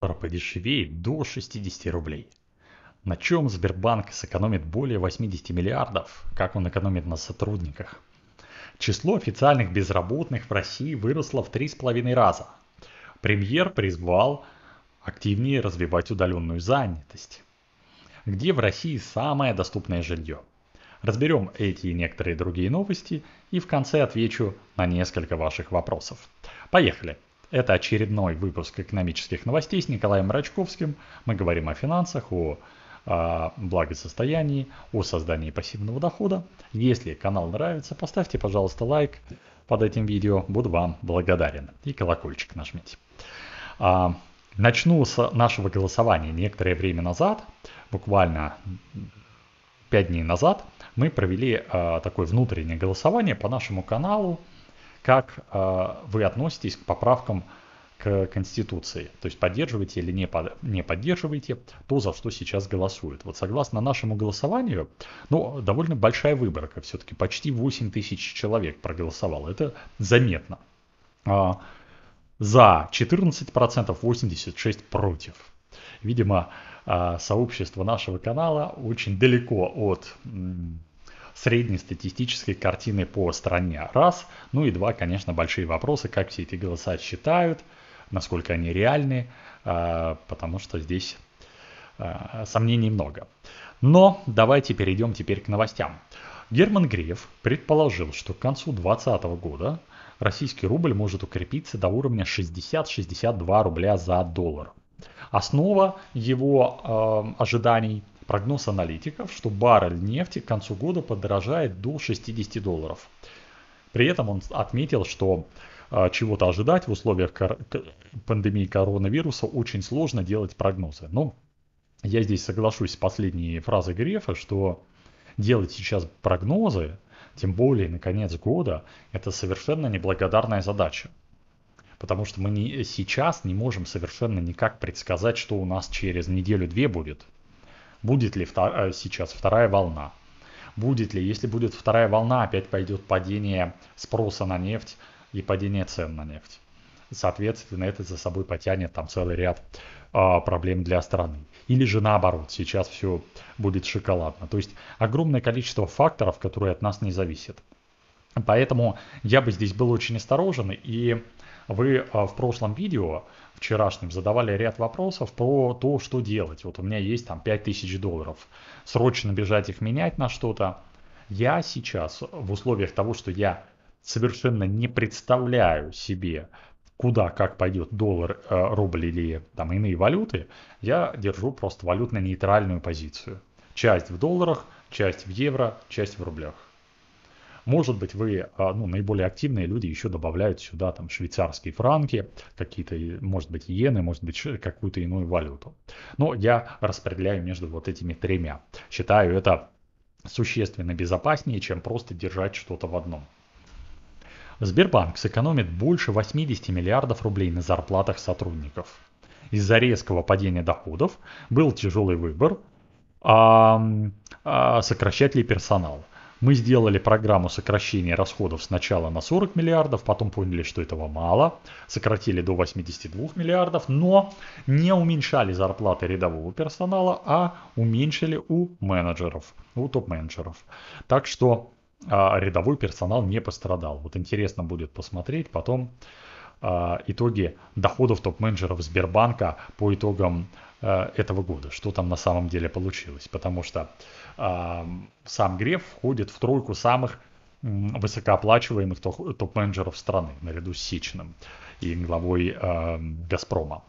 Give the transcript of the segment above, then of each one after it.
доллара подешевеет до 60 рублей. На чем Сбербанк сэкономит более 80 миллиардов, как он экономит на сотрудниках. Число официальных безработных в России выросло в 3,5 раза. Премьер призвал активнее развивать удаленную занятость. Где в России самое доступное жилье? Разберем эти и некоторые другие новости и в конце отвечу на несколько ваших вопросов. Поехали! Это очередной выпуск экономических новостей с Николаем Рачковским. Мы говорим о финансах, о, о а, благосостоянии, о создании пассивного дохода. Если канал нравится, поставьте, пожалуйста, лайк под этим видео. Буду вам благодарен. И колокольчик нажмите. А, начну с нашего голосования. Некоторое время назад, буквально 5 дней назад, мы провели а, такое внутреннее голосование по нашему каналу как а, вы относитесь к поправкам к Конституции. То есть поддерживаете или не, под, не поддерживаете то, за что сейчас голосуют. Вот согласно нашему голосованию, ну, довольно большая выборка. Все-таки почти 8 тысяч человек проголосовало. Это заметно. А, за 14%, 86% против. Видимо, а, сообщество нашего канала очень далеко от среднестатистической картины по стране. Раз. Ну и два, конечно, большие вопросы, как все эти голоса считают, насколько они реальны, а, потому что здесь а, сомнений много. Но давайте перейдем теперь к новостям. Герман Греев предположил, что к концу 2020 года российский рубль может укрепиться до уровня 60-62 рубля за доллар. Основа его э, ожиданий – Прогноз аналитиков, что баррель нефти к концу года подорожает до 60 долларов. При этом он отметил, что а, чего-то ожидать в условиях кор- пандемии коронавируса очень сложно делать прогнозы. Но я здесь соглашусь с последней фразой Грефа, что делать сейчас прогнозы, тем более на конец года, это совершенно неблагодарная задача. Потому что мы не, сейчас не можем совершенно никак предсказать, что у нас через неделю-две будет – будет ли втор э, сейчас вторая волна, будет ли, если будет вторая волна, опять пойдет падение спроса на нефть и падение цен на нефть. Соответственно, это за собой потянет там целый ряд э, проблем для страны. Или же наоборот, сейчас все будет шоколадно. То есть огромное количество факторов, которые от нас не зависят. Поэтому я бы здесь был очень осторожен и вы а, в прошлом видео вчерашнем задавали ряд вопросов про то, что делать. Вот у меня есть там 5000 долларов. Срочно бежать их менять на что-то. Я сейчас в условиях того, что я совершенно не представляю себе, куда как пойдет доллар, э, рубль или там иные валюты, я держу просто валютно-нейтральную позицию. Часть в долларах, часть в евро, часть в рублях. Может быть, вы, а, ну, наиболее активные люди еще добавляют сюда там швейцарские франки, какие-то, может быть, иены, может быть, какую-то иную валюту. Но я распределяю между вот этими тремя. Считаю это существенно безопаснее, чем просто держать что-то в одном. Сбербанк сэкономит больше 80 миллиардов рублей на зарплатах сотрудников. Из-за резкого падения доходов был тяжелый выбор а, а, сокращать ли персонал. Мы сделали программу сокращения расходов сначала на 40 миллиардов, потом поняли, что этого мало, сократили до 82 миллиардов, но не уменьшали зарплаты рядового персонала, а уменьшили у менеджеров, у топ-менеджеров. Так что а, рядовой персонал не пострадал. Вот интересно будет посмотреть потом а, итоги доходов топ-менеджеров Сбербанка по итогам а, этого года, что там на самом деле получилось. Потому что сам Греф входит в тройку самых высокооплачиваемых топ-менеджеров страны, наряду с Сичным и главой «Газпрома».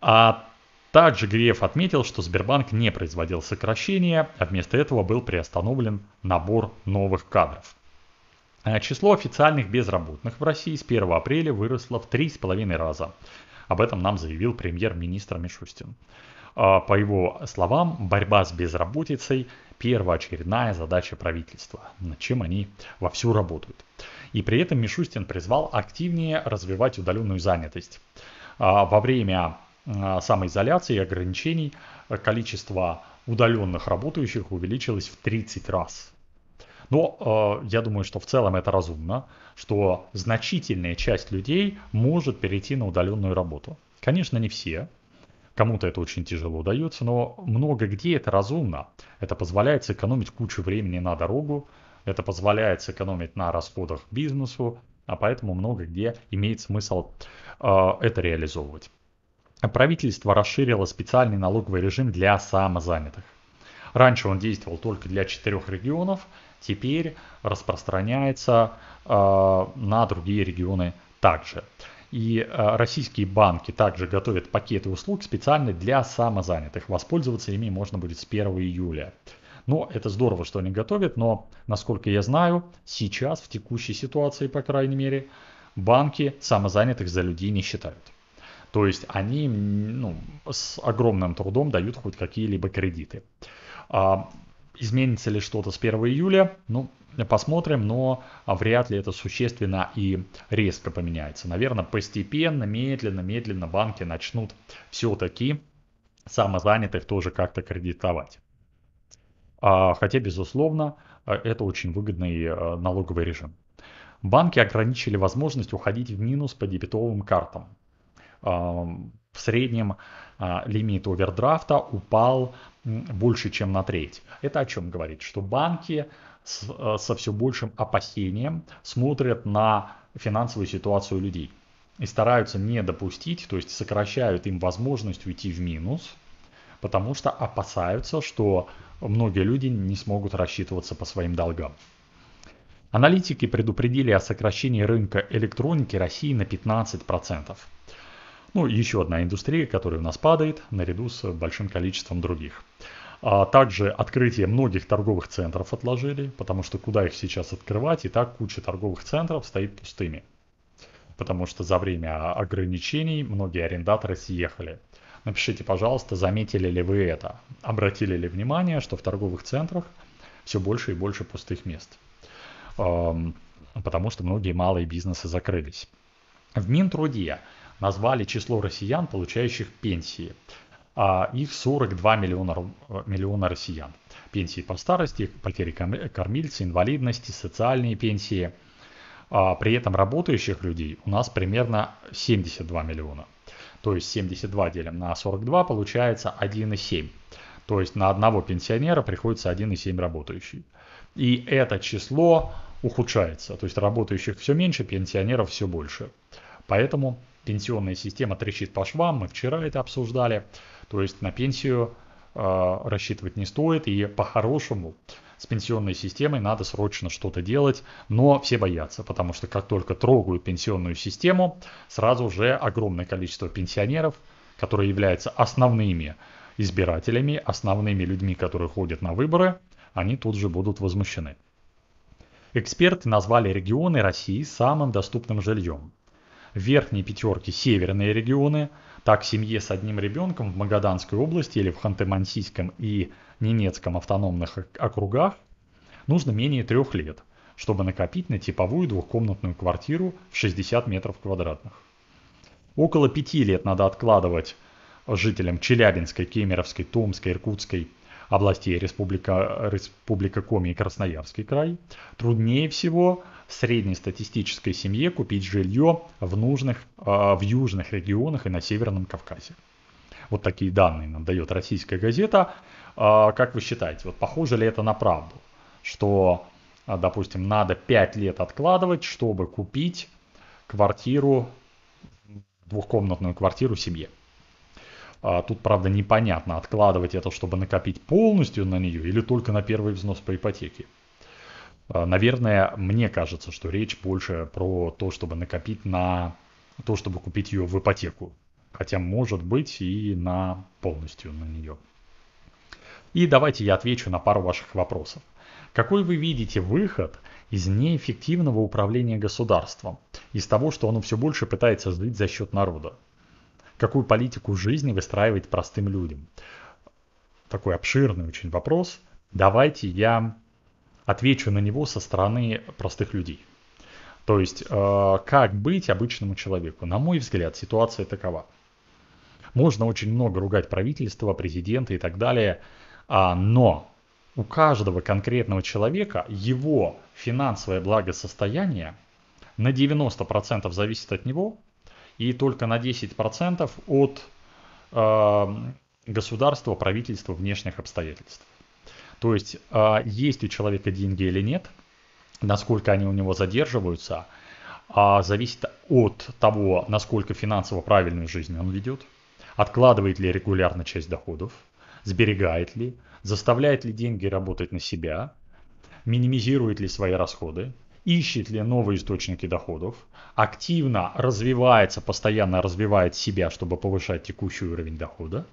А также Греф отметил, что Сбербанк не производил сокращения, а вместо этого был приостановлен набор новых кадров. А число официальных безработных в России с 1 апреля выросло в 3,5 раза. Об этом нам заявил премьер-министр Мишустин. А по его словам, борьба с безработицей первоочередная задача правительства, над чем они вовсю работают. И при этом Мишустин призвал активнее развивать удаленную занятость. А во время а, самоизоляции и ограничений количество удаленных работающих увеличилось в 30 раз. Но э, я думаю, что в целом это разумно, что значительная часть людей может перейти на удаленную работу. Конечно, не все, Кому-то это очень тяжело дается, но много где это разумно. Это позволяет сэкономить кучу времени на дорогу, это позволяет сэкономить на расходах бизнесу, а поэтому много где имеет смысл э, это реализовывать. Правительство расширило специальный налоговый режим для самозанятых. Раньше он действовал только для четырех регионов, теперь распространяется э, на другие регионы также. И а, российские банки также готовят пакеты услуг специально для самозанятых. Воспользоваться ими можно будет с 1 июля. Но ну, это здорово, что они готовят, но, насколько я знаю, сейчас, в текущей ситуации, по крайней мере, банки самозанятых за людей не считают. То есть они ну, с огромным трудом дают хоть какие-либо кредиты. А, Изменится ли что-то с 1 июля? Ну, посмотрим, но а, вряд ли это существенно и резко поменяется. Наверное, постепенно, медленно, медленно банки начнут все-таки самозанятых тоже как-то кредитовать. А, хотя, безусловно, а, это очень выгодный налоговый режим. Банки ограничили возможность уходить в минус по дебетовым картам в среднем а, лимит овердрафта упал больше, чем на треть. Это о чем говорит? Что банки с, э, со все большим опасением смотрят на финансовую ситуацию людей и стараются не допустить, то есть сокращают им возможность уйти в минус, потому что опасаются, что многие люди не смогут рассчитываться по своим долгам. Аналитики предупредили о сокращении рынка электроники России на 15%. Ну, еще одна индустрия, которая у нас падает, наряду с большим количеством других. А также открытие многих торговых центров отложили, потому что куда их сейчас открывать, и так куча торговых центров стоит пустыми. Потому что за время ограничений многие арендаторы съехали. Напишите, пожалуйста, заметили ли вы это, обратили ли внимание, что в торговых центрах все больше и больше пустых мест. Эм, потому что многие малые бизнесы закрылись. В Минтруде назвали число россиян, получающих пенсии. А их 42 миллиона, миллиона россиян. Пенсии по старости, потери кормильца, инвалидности, социальные пенсии. А при этом работающих людей у нас примерно 72 миллиона. То есть 72 делим на 42 получается 1,7. То есть на одного пенсионера приходится 1,7 работающий. И это число ухудшается. То есть работающих все меньше, пенсионеров все больше. Поэтому пенсионная система трещит по швам, мы вчера это обсуждали. То есть на пенсию э, рассчитывать не стоит и по-хорошему с пенсионной системой надо срочно что-то делать, но все боятся, потому что как только трогают пенсионную систему, сразу же огромное количество пенсионеров, которые являются основными избирателями, основными людьми, которые ходят на выборы, они тут же будут возмущены. Эксперты назвали регионы России самым доступным жильем в верхней пятерке северные регионы. Так, семье с одним ребенком в Магаданской области или в Ханты-Мансийском и Ненецком автономных округах нужно менее трех лет, чтобы накопить на типовую двухкомнатную квартиру в 60 метров квадратных. Около пяти лет надо откладывать жителям Челябинской, Кемеровской, Томской, Иркутской областей Республика, Республика Коми и Красноярский край. Труднее всего в среднестатистической семье купить жилье в, нужных, а, в южных регионах и на Северном Кавказе. Вот такие данные нам дает российская газета. А, как вы считаете, вот похоже ли это на правду, что, а, допустим, надо 5 лет откладывать, чтобы купить квартиру, двухкомнатную квартиру семье? Тут, правда, непонятно, откладывать это, чтобы накопить полностью на нее или только на первый взнос по ипотеке. Э, наверное, мне кажется, что речь больше про то, чтобы накопить на то, чтобы купить ее в ипотеку. Хотя, может быть, и на полностью на нее. И давайте я отвечу на пару ваших вопросов. Какой вы видите выход из неэффективного управления государством, из того, что оно все больше пытается сдвинуть за счет народа? Какую политику жизни выстраивать простым людям? Такой обширный очень вопрос. Давайте я Отвечу на него со стороны простых людей. То есть, э, как быть обычному человеку? На мой взгляд, ситуация такова. Можно очень много ругать правительство, президента и так далее, а, но у каждого конкретного человека его финансовое благосостояние на 90% зависит от него и только на 10% от э, государства, правительства, внешних обстоятельств. То есть, а, есть у человека деньги или нет, насколько они у него задерживаются, а, зависит от того, насколько финансово правильную жизнь он ведет, откладывает ли регулярно часть доходов, сберегает ли, заставляет ли деньги работать на себя, минимизирует ли свои расходы, ищет ли новые источники доходов, активно развивается, постоянно развивает себя, чтобы повышать текущий уровень дохода.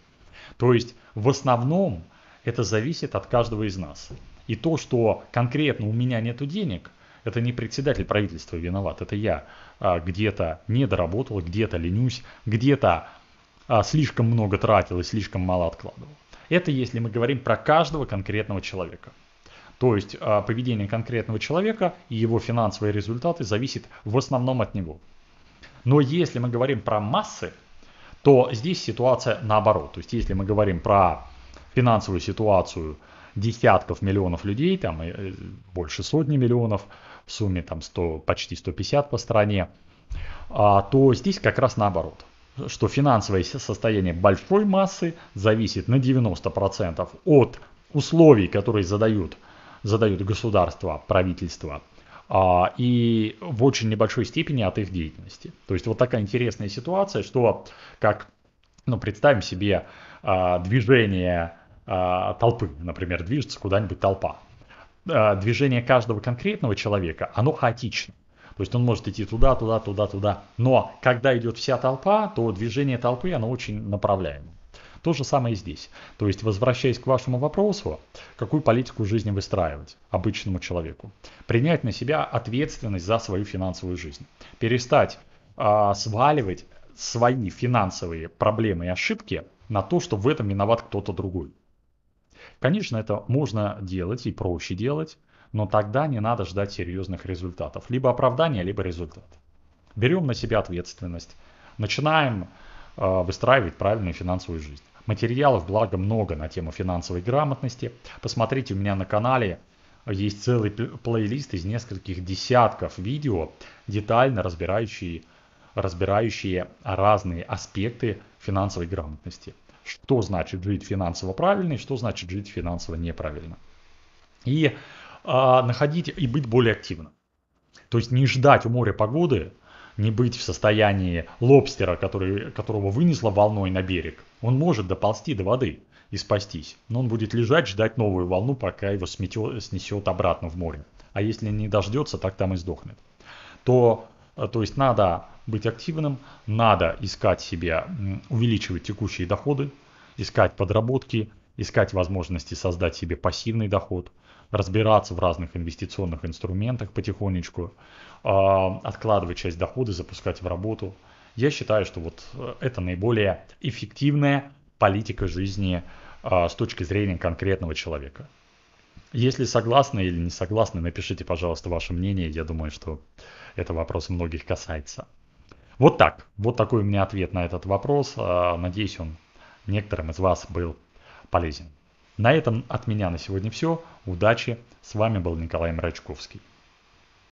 То есть в основном это зависит от каждого из нас. И то, что конкретно у меня нет денег, это не председатель правительства виноват, это я а, где-то недоработал, где-то ленюсь, где-то а, слишком много тратил и слишком мало откладывал. Это если мы говорим про каждого конкретного человека. То есть а, поведение конкретного человека и его финансовые результаты зависит в основном от него. Но если мы говорим про массы, то здесь ситуация наоборот. То есть если мы говорим про финансовую ситуацию десятков миллионов людей, там э, больше сотни миллионов, в сумме там 100, почти 150 по стране, а, то здесь как раз наоборот что финансовое состояние большой массы зависит на 90% от условий, которые задают, задают государство, правительство, а, и в очень небольшой степени от их деятельности. То есть вот такая интересная ситуация, что как, ну, представим себе а, движение Э, толпы, например, движется куда-нибудь толпа. Э, движение каждого конкретного человека, оно хаотично. То есть он может идти туда, туда, туда, туда. Но когда идет вся толпа, то движение толпы, оно очень направляемо. То же самое и здесь. То есть, возвращаясь к вашему вопросу, какую политику жизни выстраивать обычному человеку? Принять на себя ответственность за свою финансовую жизнь. Перестать э, сваливать свои финансовые проблемы и ошибки на то, что в этом виноват кто-то другой. Конечно, это можно делать и проще делать, но тогда не надо ждать серьезных результатов. Либо оправдание, либо результат. Берем на себя ответственность, начинаем э, выстраивать правильную финансовую жизнь. Материалов, благо, много на тему финансовой грамотности. Посмотрите, у меня на канале есть целый плейлист из нескольких десятков видео, детально разбирающие, разбирающие разные аспекты финансовой грамотности что значит жить финансово правильно и что значит жить финансово неправильно. И а, находить и быть более активным. То есть не ждать у моря погоды, не быть в состоянии лобстера, который, которого вынесло волной на берег. Он может доползти до воды и спастись, но он будет лежать, ждать новую волну, пока его сметет, снесет обратно в море. А если не дождется, так там и сдохнет. То, то есть надо быть активным, надо искать себе, увеличивать текущие доходы, искать подработки, искать возможности создать себе пассивный доход, разбираться в разных инвестиционных инструментах потихонечку, а, откладывать часть дохода, запускать в работу. Я считаю, что вот э, это наиболее эффективная политика жизни а, с точки зрения конкретного человека. Если согласны или не согласны, напишите, пожалуйста, ваше мнение. Я думаю, что это вопрос многих касается. Вот так. Вот такой у меня ответ на этот вопрос. А, надеюсь, он некоторым из вас был полезен. На этом от меня на сегодня все. Удачи. С вами был Николай Мрачковский.